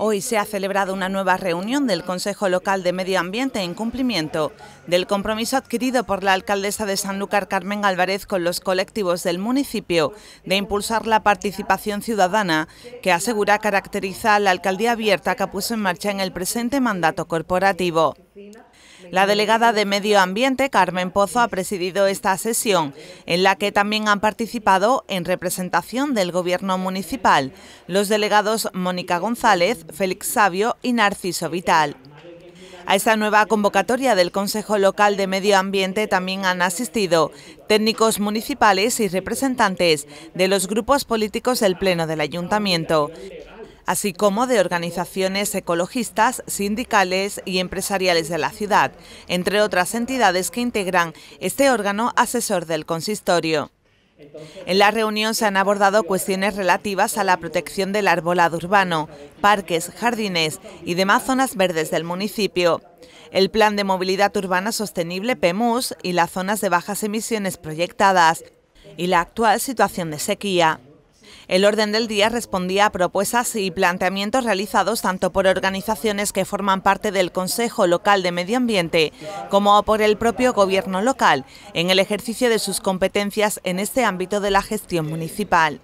Hoy se ha celebrado una nueva reunión del Consejo Local de Medio Ambiente en cumplimiento del compromiso adquirido por la alcaldesa de Sanlúcar Carmen Álvarez con los colectivos del municipio de impulsar la participación ciudadana que asegura caracteriza a la alcaldía abierta que puso en marcha en el presente mandato corporativo. La delegada de Medio Ambiente, Carmen Pozo, ha presidido esta sesión, en la que también han participado, en representación del Gobierno Municipal, los delegados Mónica González, Félix Sabio y Narciso Vital. A esta nueva convocatoria del Consejo Local de Medio Ambiente también han asistido técnicos municipales y representantes de los grupos políticos del Pleno del Ayuntamiento así como de organizaciones ecologistas, sindicales y empresariales de la ciudad, entre otras entidades que integran este órgano asesor del consistorio. En la reunión se han abordado cuestiones relativas a la protección del arbolado urbano, parques, jardines y demás zonas verdes del municipio, el Plan de Movilidad Urbana Sostenible PEMUS y las zonas de bajas emisiones proyectadas, y la actual situación de sequía. El orden del día respondía a propuestas y planteamientos realizados tanto por organizaciones que forman parte del Consejo Local de Medio Ambiente como por el propio Gobierno local en el ejercicio de sus competencias en este ámbito de la gestión municipal.